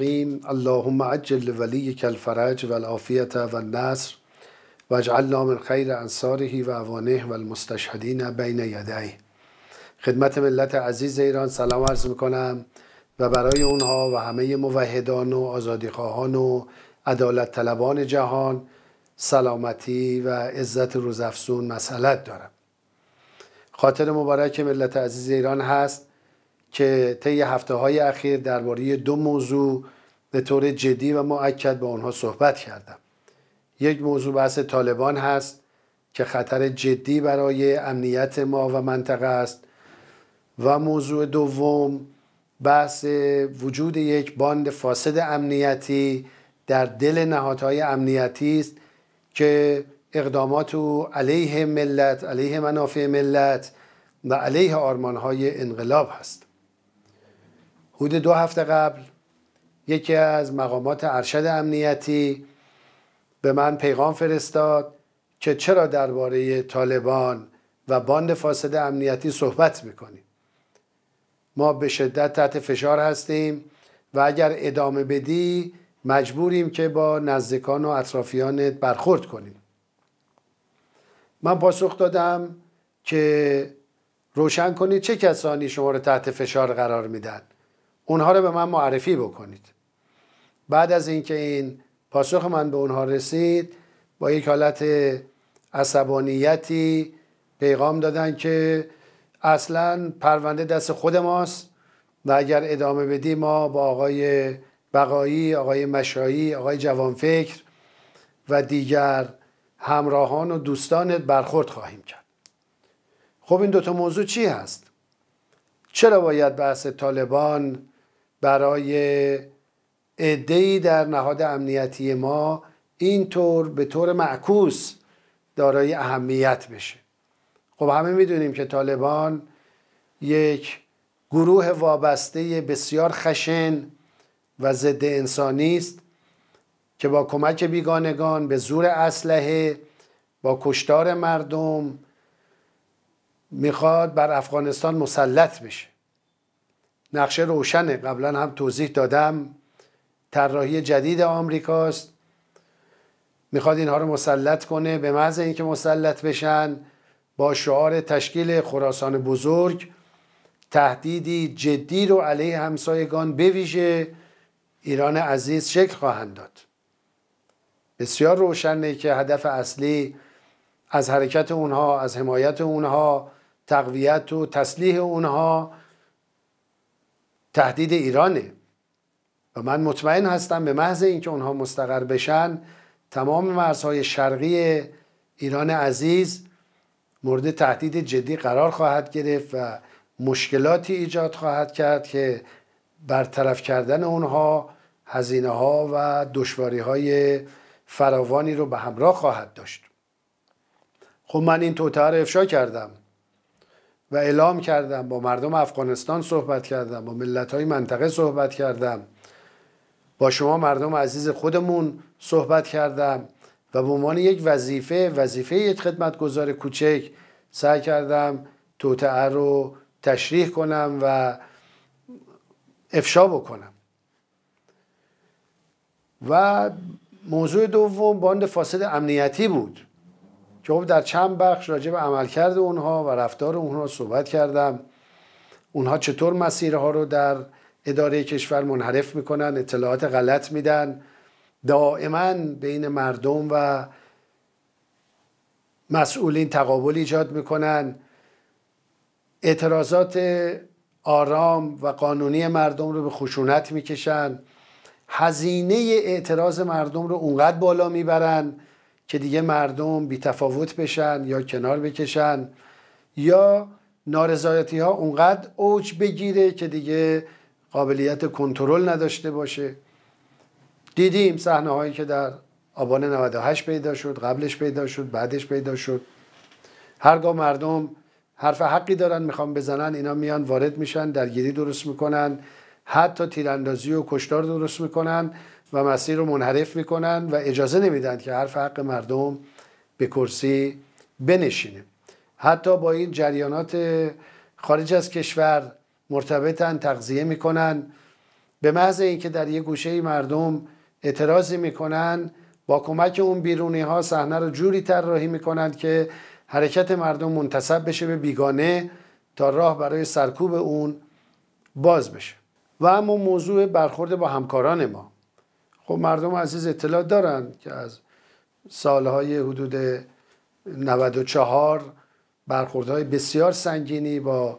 الرحیم اللهم عجل لولیک الفرج و العافیت و النصر و اجعلنا من خیر انصاره و اوانه و المستشهدین بین یدیه خدمت ملت عزیز ایران سلام عرض میکنم و برای اونها و همه موحدان و آزادیخواهان و عدالت طلبان جهان سلامتی و عزت روزافزون مسئلت دارم خاطر مبارک ملت عزیز ایران هست که طی هفته های اخیر درباره دو موضوع به طور جدی و معکد با آنها صحبت کردم یک موضوع بحث طالبان هست که خطر جدی برای امنیت ما و منطقه است و موضوع دوم بحث وجود یک باند فاسد امنیتی در دل نهادهای امنیتی است که اقدامات او علیه ملت علیه منافع ملت و علیه آرمانهای انقلاب هست حدود دو هفته قبل یکی از مقامات ارشد امنیتی به من پیغام فرستاد که چرا درباره طالبان و باند فاسد امنیتی صحبت میکنیم ما به شدت تحت فشار هستیم و اگر ادامه بدی مجبوریم که با نزدیکان و اطرافیانت برخورد کنیم من پاسخ دادم که روشن کنید چه کسانی شما رو تحت فشار قرار میدن اونها رو به من معرفی بکنید بعد از اینکه این پاسخ من به اونها رسید با یک حالت عصبانیتی پیغام دادن که اصلا پرونده دست خود ماست و اگر ادامه بدیم ما با آقای بقایی، آقای مشایی، آقای جوانفکر و دیگر همراهان و دوستانت برخورد خواهیم کرد خب این دوتا موضوع چی هست؟ چرا باید بحث طالبان برای عدهای در نهاد امنیتی ما اینطور به طور معکوس دارای اهمیت بشه خب همه میدونیم که طالبان یک گروه وابسته بسیار خشن و ضد انسانی است که با کمک بیگانگان به زور اسلحه با کشتار مردم میخواد بر افغانستان مسلط بشه نقشه روشنه قبلا هم توضیح دادم طراحی جدید آمریکاست میخواد اینها رو مسلط کنه به محض اینکه مسلط بشن با شعار تشکیل خراسان بزرگ تهدیدی جدی رو علیه همسایگان بویژه ایران عزیز شکل خواهند داد بسیار روشنه که هدف اصلی از حرکت اونها از حمایت اونها تقویت و تسلیح اونها تهدید ایرانه و من مطمئن هستم به محض اینکه اونها مستقر بشن تمام مرزهای شرقی ایران عزیز مورد تهدید جدی قرار خواهد گرفت و مشکلاتی ایجاد خواهد کرد که برطرف کردن اونها هزینه ها و دشواری های فراوانی رو به همراه خواهد داشت خب من این توطعه رو افشا کردم و اعلام کردم با مردم افغانستان صحبت کردم با ملت های منطقه صحبت کردم با شما مردم عزیز خودمون صحبت کردم و به عنوان یک وظیفه وظیفه یک خدمتگزار کوچک سعی کردم توتعه رو تشریح کنم و افشا بکنم و موضوع دوم باند فاسد امنیتی بود که خب در چند بخش راجع به عملکرد اونها و رفتار اونها صحبت کردم اونها چطور مسیرها رو در اداره کشور منحرف میکنن اطلاعات غلط میدن دائما بین مردم و مسئولین تقابل ایجاد میکنن اعتراضات آرام و قانونی مردم رو به خشونت میکشن هزینه اعتراض مردم رو اونقدر بالا میبرن که دیگه مردم تفاوت بشن یا کنار بکشن یا نارضایتی ها اونقدر اوج بگیره که دیگه قابلیت کنترل نداشته باشه دیدیم صحنه هایی که در آبان 98 پیدا شد قبلش پیدا شد بعدش پیدا شد هرگاه مردم حرف حقی دارن میخوان بزنن اینا میان وارد میشن درگیری درست میکنن حتی تیراندازی و کشتار درست میکنن و مسیر رو منحرف میکنن و اجازه نمیدن که حرف حق مردم به کرسی بنشینه حتی با این جریانات خارج از کشور مرتبطن تغذیه میکنن به محض اینکه در یه گوشه مردم اعتراضی میکنن با کمک اون بیرونی ها صحنه رو جوری طراحی میکنن که حرکت مردم منتصب بشه به بیگانه تا راه برای سرکوب اون باز بشه و اما موضوع برخورد با همکاران ما خب مردم عزیز اطلاع دارن که از سالهای حدود 94 برخوردهای بسیار سنگینی با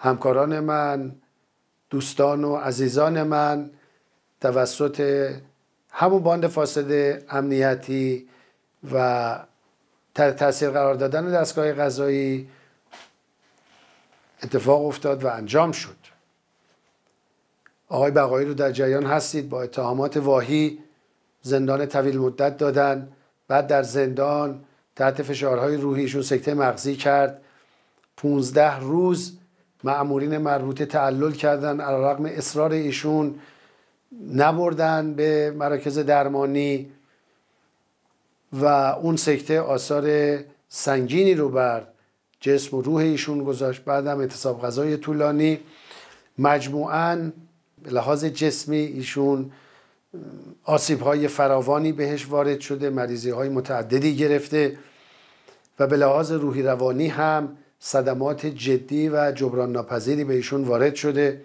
همکاران من دوستان و عزیزان من توسط همون باند فاسد امنیتی و تاثیر قرار دادن دستگاه غذایی اتفاق افتاد و انجام شد آقای بقایی رو در جریان هستید با اتهامات واهی زندان طویل مدت دادن بعد در زندان تحت فشارهای روحیشون سکته مغزی کرد 15 روز معمورین مربوطه تعلل کردن علا رقم اصرار ایشون نبردن به مراکز درمانی و اون سکته آثار سنگینی رو بر جسم و روح ایشون گذاشت بعدم اتصاب غذای طولانی مجموعا به لحاظ جسمی ایشون آسیب های فراوانی بهش وارد شده مریضی های متعددی گرفته و به لحاظ روحی روانی هم صدمات جدی و جبران ناپذیری به ایشون وارد شده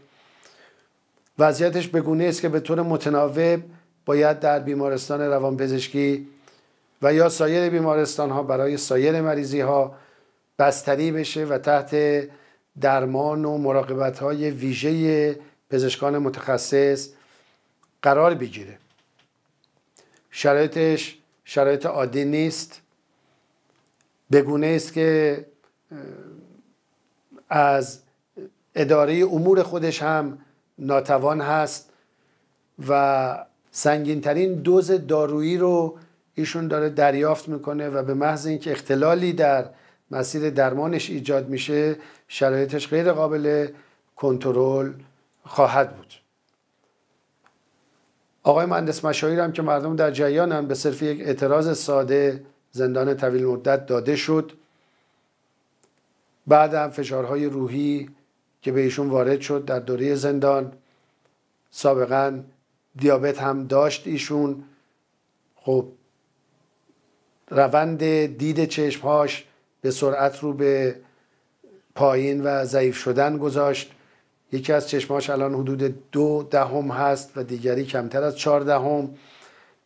وضعیتش بگونه است که به طور متناوب باید در بیمارستان روانپزشکی و یا سایر بیمارستان ها برای سایر مریضی ها بستری بشه و تحت درمان و مراقبت های ویژه پزشکان متخصص قرار بگیره شرایطش شرایط عادی نیست بگونه است که از اداره امور خودش هم ناتوان هست و سنگینترین دوز دارویی رو ایشون داره دریافت میکنه و به محض اینکه اختلالی در مسیر درمانش ایجاد میشه شرایطش غیر قابل کنترل خواهد بود آقای مهندس مشاهیر هم که مردم در جریانن به صرف یک اعتراض ساده زندان طویل مدت داده شد بعدم فشارهای روحی که به ایشون وارد شد در دوره زندان سابقا دیابت هم داشت ایشون خب روند دید چشمهاش به سرعت رو به پایین و ضعیف شدن گذاشت یکی از چشمهاش الان حدود دو دهم هست و دیگری کمتر از چهار دهم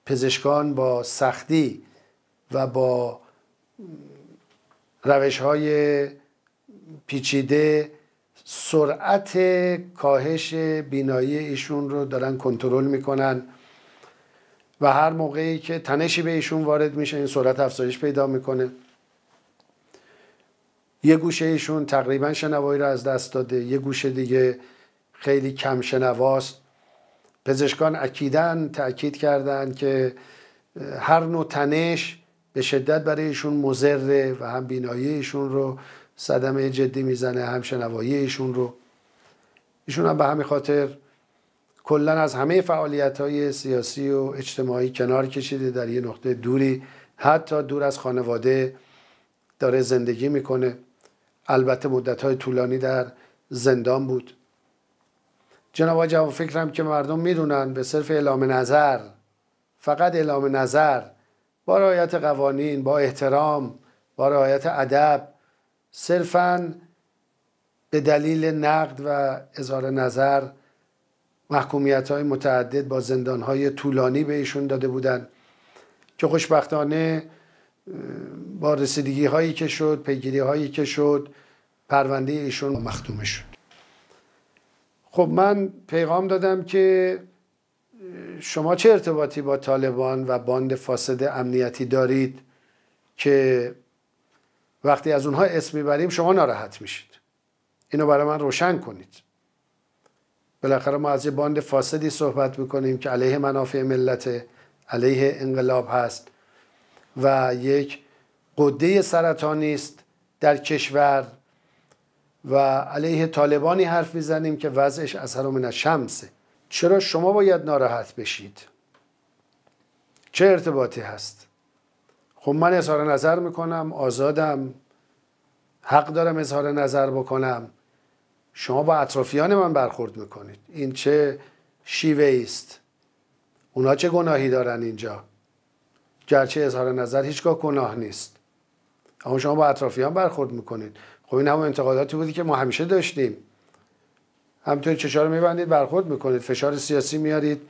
پزشکان با سختی و با روش های پیچیده سرعت کاهش بینایی ایشون رو دارن کنترل میکنن و هر موقعی که تنشی به ایشون وارد میشه این سرعت افزایش پیدا میکنه یه گوشه ایشون تقریبا شنوایی رو از دست داده یه گوشه دیگه خیلی کم شنواست پزشکان اکیدن تاکید کردند که هر نوع تنش به شدت برای ایشون مضره و هم بینایی ایشون رو صدمه جدی میزنه هم شنوایی ایشون رو ایشون هم به همین خاطر کلا از همه فعالیت های سیاسی و اجتماعی کنار کشیده در یه نقطه دوری حتی دور از خانواده داره زندگی میکنه البته مدت های طولانی در زندان بود جناب جواب فکرم که مردم میدونن به صرف اعلام نظر فقط اعلام نظر با رعایت قوانین با احترام با رعایت ادب صرفا به دلیل نقد و اظهار نظر محکومیت های متعدد با زندان های طولانی به ایشون داده بودند که خوشبختانه با رسیدگی هایی که شد پیگیری هایی که شد پرونده ایشون مختومه شد خب من پیغام دادم که شما چه ارتباطی با طالبان و باند فاسد امنیتی دارید که وقتی از اونها اسم میبریم شما ناراحت میشید اینو برای من روشن کنید بالاخره ما از یه باند فاسدی صحبت میکنیم که علیه منافع ملت علیه انقلاب هست و یک قده سرطانی است در کشور و علیه طالبانی حرف میزنیم که وضعش از من شمسه چرا شما باید ناراحت بشید چه ارتباطی هست خب من اظهار نظر میکنم آزادم حق دارم اظهار نظر بکنم شما با اطرافیان من برخورد میکنید این چه شیوه است اونا چه گناهی دارن اینجا گرچه اظهار نظر هیچگاه گناه نیست اما شما با اطرافیان برخورد میکنید خب این هم انتقاداتی بودی که ما همیشه داشتیم همینطور چشار رو میبندید برخورد میکنید فشار سیاسی میارید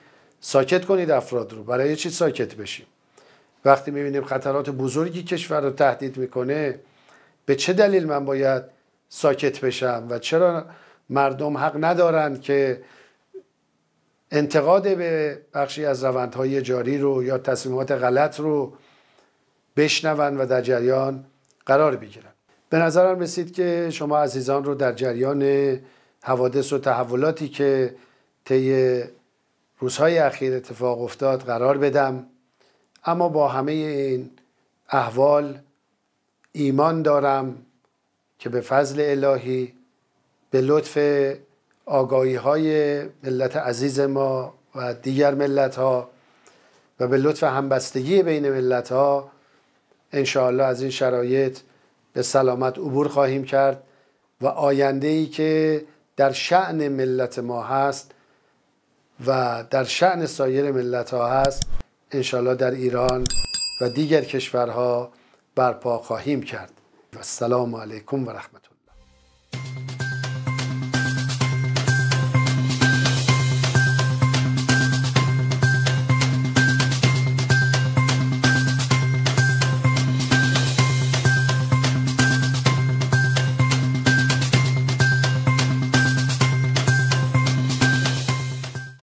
ساکت کنید افراد رو برای چی ساکت بشیم وقتی میبینیم خطرات بزرگی کشور رو تهدید میکنه به چه دلیل من باید ساکت بشم و چرا مردم حق ندارند که انتقاد به بخشی از روندهای جاری رو یا تصمیمات غلط رو بشنون و در جریان قرار بگیرن به نظرم رسید که شما عزیزان رو در جریان حوادث و تحولاتی که طی روزهای اخیر اتفاق افتاد قرار بدم اما با همه این احوال ایمان دارم که به فضل الهی به لطف آگاهی های ملت عزیز ما و دیگر ملت ها و به لطف همبستگی بین ملت ها انشاءالله از این شرایط به سلامت عبور خواهیم کرد و آینده ای که در شعن ملت ما هست و در شعن سایر ملت ها هست انشالله در ایران و دیگر کشورها برپا خواهیم کرد و السلام علیکم و رحمت الله